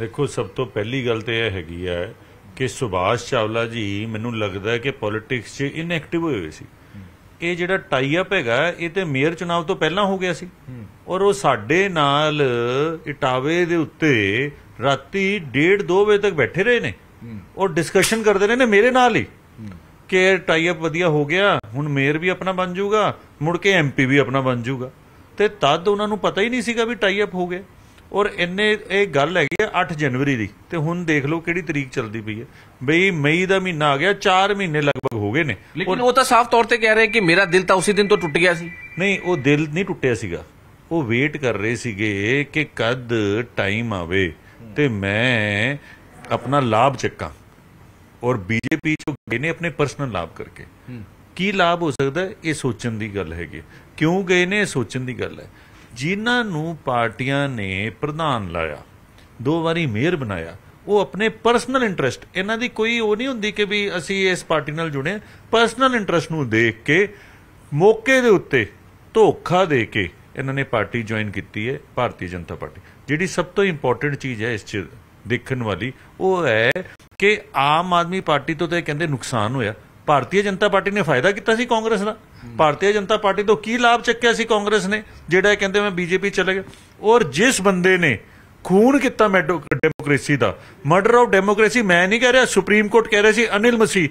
ਦੇਖੋ ਸਭ ਤੋਂ ਪਹਿਲੀ ਗੱਲ ਤੇ ਇਹ ਹੈਗੀ ਹੈ ਕਿ ਸੁਭਾਸ਼ ਚਾਵਲਾ ਜੀ ਮੈਨੂੰ ਲੱਗਦਾ ਹੈ ਕਿ ਪੋਲਿਟਿਕਸ 'ਚ ਇਨਐਕਟਿਵ ਹੋਏ ਹੋਏ ਸੀ ਇਹ ਜਿਹੜਾ ਟਾਈ ਅਪ ਹੈਗਾ ਇਹ ਤੇ ਮੇਅਰ ਚੋਣਾਂ ਤੋਂ ਪਹਿਲਾਂ ਹੋ ਗਿਆ ਸੀ ਔਰ ਉਹ ਸਾਡੇ ਨਾਲ ਇਟਾਵੇ ਦੇ ਉੱਤੇ ਰਾਤੀ 1.5 2 ਵਜੇ ਤੱਕ ਬੈਠੇ ਰਹੇ ਨੇ ਔਰ ਡਿਸਕਸ਼ਨ ਕਰਦੇ ਰਹੇ ਨੇ ਮੇਰੇ ਨਾਲ ਹੀ ਕਿ ਟਾਈ ਅਪ ਵਧੀਆ ਹੋ ਗਿਆ ਹੁਣ ਮੇਅਰ ਵੀ ਆਪਣਾ ਬਣ ਜਾਊਗਾ ਮੁੜ ਕੇ ਐਮਪੀ ਵੀ ਆਪਣਾ ਬਣ ਜਾਊਗਾ ਤੇ ਤਦ ਉਹਨਾਂ ਨੂੰ ਪਤਾ ਹੀ ਨਹੀਂ ਸੀਗਾ ਵੀ ਟਾਈ ਅਪ ਹੋ ਗਿਆ ਔਰ ਇੰਨੇ ਇਹ ਗੱਲ ਹੈਗੀ ਆ 8 ਜਨਵਰੀ ਦੀ ਤੇ ਹੁਣ ਦੇਖ ਲਓ ਕਿਹੜੀ ਤਰੀਕ ਚੱਲਦੀ ਪਈ ਹੈ ਬਈ ਮਈ ਦਾ ਮਹੀਨਾ ਆ ਗਿਆ 4 ਮਹੀਨੇ ਲਗਭਗ ਹੋ ਗਏ ਨੇ ਲੇਕਿਨ ਉਹ ਤਾਂ ਸਾਫ਼ ਤੌਰ ਤੇ ਕਹਿ ਰਹੇ ਕਿ ਮੇਰਾ ਦਿਲ ਤਾਂ ਉਸੇ ਦਿਨ ਤੋਂ ਟੁੱਟ ਗਿਆ ਸੀ ਨਹੀਂ ਉਹ ਦਿਲ ਨਹੀਂ ਟੁੱਟਿਆ ਸੀਗਾ ਉਹ ਵੇਟ ਕਰ ਰਹੇ ਸੀਗੇ ਕਿ ਕਦ ਟਾਈਮ ਆਵੇ ਤੇ ਮੈਂ ਆਪਣਾ ਲਾਭ ਚੱਕਾਂ ਔਰ ਬੀਜੇਪੀ ਚੋਂ ਗਏ ਨੇ ਆਪਣੇ ਪਰਸਨਲ ਲਾਭ ਕਰਕੇ ਕੀ ਲਾਭ ਹੋ ਸਕਦਾ ਇਹ ਸੋਚਣ ਦੀ ਗੱਲ ਹੈਗੀ ਕਿਉਂ ਗਏ ਨੇ ਸੋਚਣ ਦੀ ਗੱਲ ਹੈ ਜਿਨ੍ਹਾਂ ਨੂੰ ਪਾਰਟੀਆਂ ਨੇ ਪ੍ਰਧਾਨ ਲਾਇਆ ਦੋ ਵਾਰੀ ਮੇਅਰ ਬਣਾਇਆ ਉਹ ਆਪਣੇ ਪਰਸਨਲ ਇੰਟਰਸਟ ਇਹਨਾਂ ਦੀ ਕੋਈ ਉਹ ਨਹੀਂ ਹੁੰਦੀ ਕਿ ਵੀ ਅਸੀਂ ਇਸ ਪਾਰਟੀ ਨਾਲ ਜੁੜੇ ਪਰਸਨਲ ਇੰਟਰਸਟ ਨੂੰ ਦੇਖ ਕੇ ਮੌਕੇ ਦੇ ਉੱਤੇ ਧੋਖਾ ਦੇ ਕੇ ਇਹਨਾਂ ਨੇ ਪਾਰਟੀ ਜੁਆਇਨ ਕੀਤੀ ਹੈ ਭਾਰਤੀ ਜਨਤਾ ਪਾਰਟੀ ਜਿਹੜੀ ਸਭ ਤੋਂ ਇੰਪੋਰਟੈਂਟ ਚੀਜ਼ ਹੈ ਇਸ ਚ ਦੇਖਣ ਵਾਲੀ ਉਹ ਹੈ ਕਿ ਆਮ ਆਦਮੀ ਪਾਰਟੀ ਤੋਂ ਤਾਂ ਇਹ ਕਹਿੰਦੇ ਨੁਕਸਾਨ ਹੋਇਆ ਭਾਰਤੀ ਜਨਤਾ ਪਾਰਟੀ ਨੇ ਫਾਇਦਾ ਕੀਤਾ ਸੀ ਕਾਂਗਰਸ ਦਾ ਭਾਰਤੀ ਜਨਤਾ ਪਾਰਟੀ ਤੋਂ ਕੀ ਲਾਭ ਚੱਕਿਆ ਸੀ ਕਾਂਗਰਸ ਨੇ ਜਿਹੜਾ ਕਹਿੰਦੇ ਮੈਂ ਬੀਜੇਪੀ ਚਲੇ ਗਿਆ ਔਰ ਜਿਸ ਬੰਦੇ ਨੇ ਖੂਨ ਕੀਤਾ ਡੈਮੋਕ੍ਰੇਸੀ ਦਾ ਮਰਡਰ ਆਫ ਡੈਮੋਕ੍ਰੇਸੀ ਮੈਂ ਨਹੀਂ ਕਹਿ ਰਿਹਾ ਸੁਪਰੀਮ ਕੋਰਟ ਕਹਿ ਰਿਹਾ ਸੀ ਅਨਿਲ ਮਸੀਹ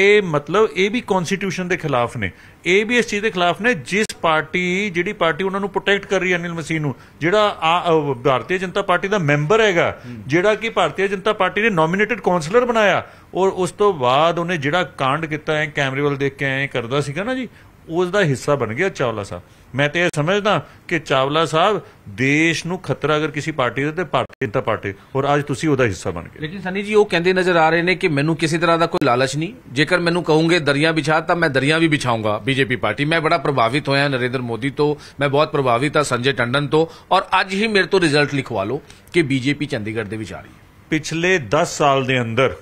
ਇਹ ਮਤਲਬ ਇਹ ਵੀ ਕਨਸਟੀਟਿਊਸ਼ਨ ਦੇ ਖਿਲਾਫ ਨੇ ਇਹ ਵੀ ਇਸ ਚੀਜ਼ ਦੇ ਖਿਲਾਫ ਨੇ ਜਿਸ ਪਾਰਟੀ ਜਿਹੜੀ ਪਾਰਟੀ ਉਹਨਾਂ ਨੂੰ ਪ੍ਰੋਟੈਕਟ ਕਰ ਰਹੀ ਹੈ ਅਨਿਲ ਮਸੀਹ ਨੂੰ ਜਿਹੜਾ ਭਾਰਤੀ ਜਨਤਾ ਪਾਰਟੀ ਦਾ ਮੈਂਬਰ ਹੈਗਾ ਜਿਹੜਾ ਕਿ ਭਾਰਤੀ ਜਨਤਾ ਪਾਰਟੀ ਦੇ ਨੋਮੀਨੇਟਡ ਕਾਉਂਸਲਰ ਬਣਾਇਆ ਔਰ ਉਸ ਤੋਂ ਬਾਅਦ ਉਹਨੇ ਜਿਹੜਾ ਕਾਂਡ ਕੀਤਾ ਹੈ ਕੈਮਰੇ ਵੱਲ ਦੇਖ ਕੇ ਐ ਕਰਦਾ ਸੀਗਾ ਨਾ ਜੀ ਉਸ ਦਾ ਹਿੱਸਾ ਬਣ ਗਿਆ ਚੌਲਾ ਸਾਹਿਬ ਮੈਂ ਤੇ ਇਹ ਸਮਝਦਾ ਕਿ ਚਾਵਲਾ ਸਾਹਿਬ ਦੇਸ਼ ਨੂੰ ਖਤਰਾ ਅਗਰ ਕਿਸੇ ਪਾਰਟੀ ਦੇ ਤੇ ਪਾਰਟੀ ਦਾ ਪਾਰਟੀ ਔਰ ਅੱਜ ਤੁਸੀਂ ਉਹਦਾ ਹਿੱਸਾ ਬਣ ਗਏ ਲੇਕਿਨ ਸਨੀ ਜੀ ਉਹ ਕਹਿੰਦੇ ਨਜ਼ਰ ਆ ਰਹੇ ਨੇ ਕਿ ਮੈਨੂੰ ਕਿਸੇ ਤਰ੍ਹਾਂ ਦਾ ਕੋਈ ਲਾਲਚ ਨਹੀਂ ਜੇਕਰ ਮੈਨੂੰ ਕਹੋਗੇ ਦਰਿਆ ਵਿਛਾ ਤਾਂ ਮੈਂ ਦਰਿਆ ਵੀ ਵਿਛਾਉਂਗਾ ਬੀਜੇਪੀ ਪਾਰਟੀ ਮੈਂ ਬੜਾ ਪ੍ਰਭਾਵਿਤ ਹੋਇਆ ਨਰਿੰਦਰ ਮੋਦੀ ਤੋਂ ਮੈਂ ਬਹੁਤ ਪ੍ਰਭਾਵਿਤ ਆ ਸੰਜੇ ਟੰਡਨ ਤੋਂ ਔਰ ਅੱਜ ਹੀ ਮੇਰੇ ਤੋਂ ਰਿਜ਼ਲਟ ਲਿਖਵਾ ਲਓ ਕਿ ਬੀਜੇਪੀ ਚੰਡੀਗੜ੍ਹ ਦੇ ਵਿੱਚ ਆ ਰਹੀ ਹੈ ਪਿਛਲੇ 10 ਸਾਲ ਦੇ ਅੰਦਰ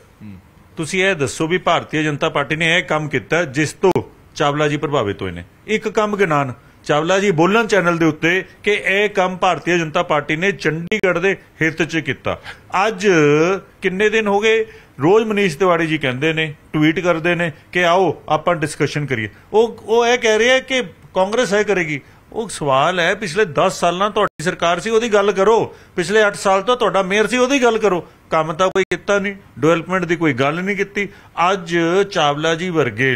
ਤੁਸੀਂ ਇਹ ਦੱਸੋ ਵੀ ਭਾਰਤੀ ਜਨਤਾ ਪਾਰਟੀ ਨੇ ਇਹ ਕੰਮ ਕੀਤਾ ਜਿਸ ਤੋਂ ਚਾਵਲਾ ਜੀ ਪ੍ਰਭਾਵਿਤ ਹੋਏ ਨੇ ਇੱਕ ਕੰਮ ਗਿਣਾਨ ਚਾਵਲਾ ਜੀ ਬੋਲਣ ਚੈਨਲ ਦੇ ਉੱਤੇ ਕਿ ਇਹ ਕੰਮ ਭਾਰਤੀ ਜਨਤਾ ਪਾਰਟੀ ਨੇ ਚੰਡੀਗੜ੍ਹ ਦੇ ਹਿੱਤ 'ਚ ਕੀਤਾ ਅੱਜ ਕਿੰਨੇ ਦਿਨ ਹੋ ਗਏ ਰੋਜ਼ ਮਨੀਸ਼ ਤਿਵਾੜੀ ਜੀ ਕਹਿੰਦੇ ਨੇ ਟਵੀਟ ਕਰਦੇ ਨੇ ਕਿ ਆਓ ਆਪਾਂ ਡਿਸਕਸ਼ਨ ਕਰੀਏ ਉਹ ਉਹ ਇਹ ਕਹਿ ਰਿਹਾ ਕਿ ਕਾਂਗਰਸ ਹੈ ਕਰੇਗੀ ਉਹ ਸਵਾਲ ਹੈ ਪਿਛਲੇ 10 ਸਾਲਾਂ ਤੁਹਾਡੀ ਸਰਕਾਰ ਸੀ ਉਹਦੀ ਗੱਲ ਕਰੋ ਪਿਛਲੇ 8 ਸਾਲ ਤੋਂ ਤੁਹਾਡਾ ਮੇਅਰ ਸੀ ਉਹਦੀ ਗੱਲ ਕਰੋ ਕੰਮ ਤਾਂ ਕੋਈ ਕੀਤਾ ਨਹੀਂ ਡਿਵੈਲਪਮੈਂਟ ਦੀ ਕੋਈ ਗੱਲ ਨਹੀਂ ਕੀਤੀ ਅੱਜ ਚਾਵਲਾ ਜੀ ਵਰਗੇ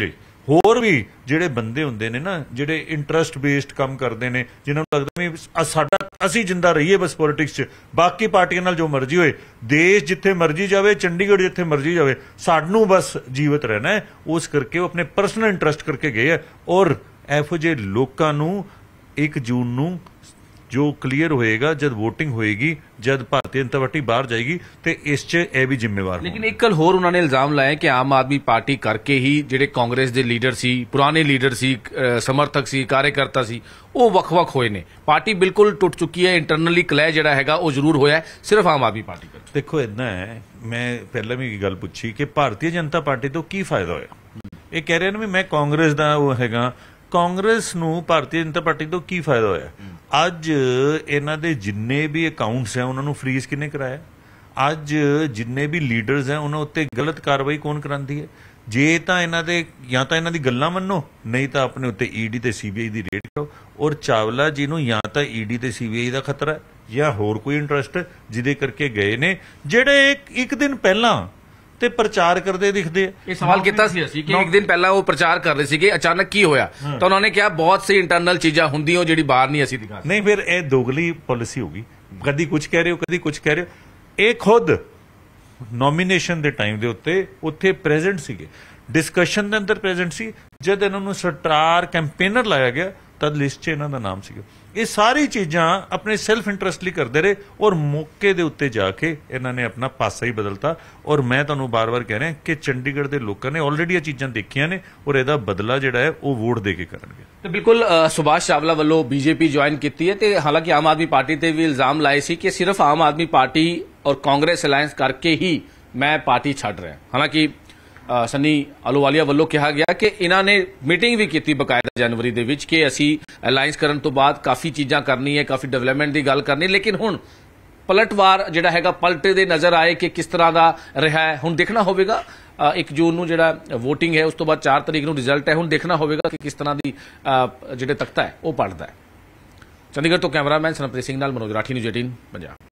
ਹੋਰ ਵੀ ਜਿਹੜੇ ਬੰਦੇ ਹੁੰਦੇ ਨੇ ਨਾ ਜਿਹੜੇ ਇੰਟਰਸਟ ਬੇਸਡ ਕੰਮ ਕਰਦੇ ਨੇ ਜਿਨ੍ਹਾਂ ਨੂੰ ਲੱਗਦਾ ਵੀ ਸਾਡਾ ਅਸੀਂ ਜਿੰਦਾ ਰਹੀਏ ਬਸ ਪੋਲਿਟਿਕਸ 'ਚ ਬਾਕੀ ਪਾਰਟੀਆਂ ਨਾਲ ਜੋ ਮਰਜ਼ੀ ਹੋਏ ਦੇਸ਼ ਜਿੱਥੇ ਮਰਜ਼ੀ ਜਾਵੇ ਚੰਡੀਗੜ੍ਹ ਜਿੱਥੇ ਮਰਜ਼ੀ ਜਾਵੇ ਸਾਨੂੰ ਬਸ ਜੀਵਤ ਰਹਿਣਾ ਹੈ ਉਸ ਕਰਕੇ ਉਹ ਆਪਣੇ ਪਰਸਨਲ ਇੰਟਰਸਟ ਕਰਕੇ ਗਏ ਹੈ ਔਰ ਐਫੋ ਜੇ ਲੋਕਾਂ ਨੂੰ 1 ਜੂਨ ਨੂੰ ਜੋ ਕਲੀਅਰ ਹੋਏਗਾ ਜਦ VOTING ਹੋਏਗੀ ਜਦ ਭਾਰਤੀ ਜਨਤਾ ਪਾਰਟੀ ਬਾਹਰ ਜਾਏਗੀ ਤੇ ਇਸ 'ਚ ਇਹ ਵੀ ਜ਼ਿੰਮੇਵਾਰ ਲੇਕਿਨ ਇੱਕ ਕੱਲ ਹੋਰ ਉਹਨਾਂ ਨੇ ਇਲਜ਼ਾਮ ਲਾਇਆ ਕਿ ਆਮ ਆਦਮੀ ਪਾਰਟੀ ਕਰਕੇ ਹੀ ਜਿਹੜੇ ਕਾਂਗਰਸ ਦੇ ਲੀਡਰ ਸੀ ਪੁਰਾਣੇ ਲੀਡਰ ਸੀ ਸਮਰਥਕ ਸੀ ਕਾਰਜਕਰਤਾ ਸੀ ਉਹ ਵੱਖ ਹੋਏ ਨੇ ਪਾਰਟੀ ਬਿਲਕੁਲ ਟੁੱਟ ਚੁੱਕੀ ਹੈ ਇੰਟਰਨਲੀ ਕਲੈ ਜਿਹੜਾ ਹੈਗਾ ਉਹ ਜ਼ਰੂਰ ਹੋਇਆ ਸਿਰਫ ਆਮ ਆਦਮੀ ਪਾਰਟੀ ਕਰਕੇ ਦੇਖੋ ਇਦਾਂ ਹੈ ਮੈਂ ਪਹਿਲਾਂ ਵੀ ਗੱਲ ਪੁੱਛੀ ਕਿ ਭਾਰਤੀ ਜਨਤਾ ਪਾਰਟੀ ਤੋਂ ਕੀ ਫਾਇਦਾ ਹੋਇਆ ਇਹ ਕਹਿ ਰਹੇ ਨੇ ਵੀ ਮੈਂ ਕਾਂਗਰਸ ਦਾ ਉਹ ਹੈਗਾ ਕਾਂਗਰਸ ਨੂੰ ਭਾਰਤੀ ਜਨਤਾ ਪਾਰਟੀ ਤੋਂ ਕੀ ਫਾਇਦਾ ਹੋਇਆ ਅੱਜ ਇਹਨਾਂ ਦੇ ਜਿੰਨੇ ਵੀ ਅਕਾਊਂਟਸ ਹੈ ਉਹਨਾਂ ਨੂੰ ਫ੍ਰੀਜ਼ ਕਿਨੇ ਕਰਾਇਆ ਅੱਜ ਜਿੰਨੇ ਵੀ ਲੀਡਰਸ ਹੈ ਉਹਨਾਂ ਉੱਤੇ ਗਲਤ ਕਾਰਵਾਈ ਕੌਣ ਕਰਾਂਦੀ ਹੈ ਜੇ ਤਾਂ ਇਹਨਾਂ ਦੇ ਜਾਂ ਤਾਂ ਇਹਨਾਂ ਦੀ ਗੱਲਾਂ ਮੰਨੋ ਨਹੀਂ ਤਾਂ ਆਪਣੇ ਉੱਤੇ ਈਡੀ ਤੇ ਸੀਬੀਆਈ ਦੀ ਰੇਡ ਕਰੋ ਔਰ ਚਾਵਲਾ ਜੀ ਨੂੰ ਜਾਂ ਤਾਂ ਈਡੀ ਤੇ ਸੀਬੀਆਈ ਦਾ ਖਤਰਾ ਹੈ ਜਾਂ ਹੋਰ ਕੋਈ ਇੰਟਰਸਟ ਜਿਹਦੇ ਕਰਕੇ ਗਏ ਨੇ ਜਿਹੜੇ ਇੱਕ ਦਿਨ ਪਹਿਲਾਂ ਤੇ ਪ੍ਰਚਾਰ ਕਰਦੇ ਦਿਖਦੇ ਆ ਇਹ ਸਵਾਲ ਕੀਤਾ ਸੀ ਅਸੀਂ ਕਿ ਇੱਕ ਦਿਨ ਪਹਿਲਾਂ ਉਹ ਪ੍ਰਚਾਰ ਕਰ ਰਹੇ ਸੀਗੇ ਅਚਾਨਕ ਕੀ ਹੋਇਆ ਤਾਂ ਉਹਨਾਂ ਨੇ ਕਿਹਾ ਬਹੁਤ ਸੇ ਇੰਟਰਨਲ ਚੀਜ਼ਾਂ ਹੁੰਦੀਆਂ ਜਿਹੜੀ ਬਾਹਰ ਨਹੀਂ ਅਸੀਂ ਦਿਖਾ ਨਹੀਂ ਫਿਰ ਇਹ ਦੋਗਲੀ ਪਾਲਿਸੀ ਹੋ ਗਈ ਕਦੀ ਕੁਝ ਕਹਿ ਰਹੇ ਹੋ ਕਦੀ ਕੁਝ ਕਹਿ ਰਹੇ ਹੋ ਇਹ ਖੁਦ ਨੋਮੀਨੇਸ਼ਨ ਦੇ ਟਾਈਮ ਦੇ ਉੱਤੇ ਉੱਥੇ ਪ੍ਰੈਜ਼ੈਂਟ ਸੀਗੇ ਡਿਸਕਸ਼ਨ ਦੇ ਅੰਦਰ ਪ੍ਰੈਜ਼ੈਂਟ ਸੀ ਜਦ ਇਹਨਾਂ ਨੂੰ ਸਟਾਰ ਕੈਂਪੇਨਰ ਲਾਇਆ ਗਿਆ ਤਦ ਲਿਸਟ 'ਚ ਇਹਨਾਂ ਦਾ ਨਾਮ ਸੀਗਾ ਇਹ ਸਾਰੀ ਚੀਜ਼ਾਂ ਆਪਣੇ ਸੈਲਫ ਇੰਟਰਸਟ ਲਈ ਕਰਦੇ ਰਹੇ ਔਰ ਮੌਕੇ ਦੇ ਉੱਤੇ ਜਾ ਕੇ ਇਹਨਾਂ ਨੇ ਆਪਣਾ ਪਾਸਾ ਹੀ ਬਦਲਤਾ ਔਰ ਮੈਂ ਤੁਹਾਨੂੰ ਬਾਰ-ਬਾਰ ਕਹਿ ਰਿਹਾ ਕਿ ਚੰਡੀਗੜ੍ਹ ਦੇ ਲੋਕਾਂ ਨੇ ਆਲਰੇਡੀ ਇਹ ਚੀਜ਼ਾਂ ਦੇਖੀਆਂ ਨੇ ਔਰ ਇਹਦਾ ਬਦਲਾ ਜਿਹੜਾ ਹੈ ਉਹ ਵੋਟ ਦੇ ਕੇ ਕਰਨਗੇ ਤੇ ਬਿਲਕੁਲ ਸੁਭਾਸ਼ ਚਾਵਲਾ ਵੱਲੋਂ ਬੀਜੇਪੀ ਜੁਆਇਨ ਕੀਤੀ ਹੈ ਤੇ ਹਾਲਾਂਕਿ ਆਮ ਆਦਮੀ ਪਾਰਟੀ ਤੇ ਵੀ ਇਲਜ਼ਾਮ ਲਾਏ ਸੀ ਕਿ ਸਿਰਫ ਆਮ ਆਦਮੀ ਪਾਰਟੀ ਔਰ ਕਾਂਗਰਸ ਅਲਾਈਅੰਸ ਕਰਕੇ ਹੀ ਮੈਂ ਪਾਰਟੀ ਛੱਡ ਰਿਹਾ ਹਾਲਾਂਕਿ ਸਨੀ ਅਲੋਵਾਲੀਆ ਵੱਲੋਂ ਕਿਹਾ ਗਿਆ ਕਿ ਇਹਨਾਂ ਨੇ ਮੀਟਿੰਗ ਵੀ ਕੀਤੀ ਬਕਾਇਦਾ ਜਨਵਰੀ ਦੇ ਵਿੱਚ ਕਿ ਅਸੀਂ ਅਲਾਈਅੰਸ ਕਰਨ ਤੋਂ ਬਾਅਦ ਕਾਫੀ ਚੀਜ਼ਾਂ ਕਰਨੀ ਹੈ ਕਾਫੀ ਡਿਵੈਲਪਮੈਂਟ ਦੀ ਗੱਲ ਕਰਨੀ ਲੇਕਿਨ ਹੁਣ ਪਲਟਵਾਰ ਜਿਹੜਾ ਹੈਗਾ ਪਲਟੇ ਦੇ ਨਜ਼ਰ ਆਏ ਕਿ ਕਿਸ ਤਰ੍ਹਾਂ ਦਾ ਰਿਹਾ ਹੈ ਹੁਣ ਦੇਖਣਾ ਹੋਵੇਗਾ 1 ਜੂਨ ਨੂੰ ਜਿਹੜਾ VOTING ਹੈ ਉਸ ਤੋਂ ਬਾਅਦ 4 ਤਰੀਕ ਨੂੰ ਰਿਜ਼ਲਟ ਹੈ ਹੁਣ ਦੇਖਣਾ ਹੋਵੇਗਾ ਕਿ ਕਿਸ ਤਰ੍ਹਾਂ ਦੀ ਜਿਹੜੇ ਤਖਤਾ ਹੈ ਉਹ ਪੜਦਾ ਹੈ ਚੰਡੀਗੜ੍ਹ ਤੋਂ ਕੈਮਰਾਮੈਨ ਸਨਪ੍ਰੀਤ ਸਿੰਘ ਨਾਲ ਮਨੋਜ ਰਾਠੀ ਨਿਊਜ਼ 18 ਪੰਜਾਬ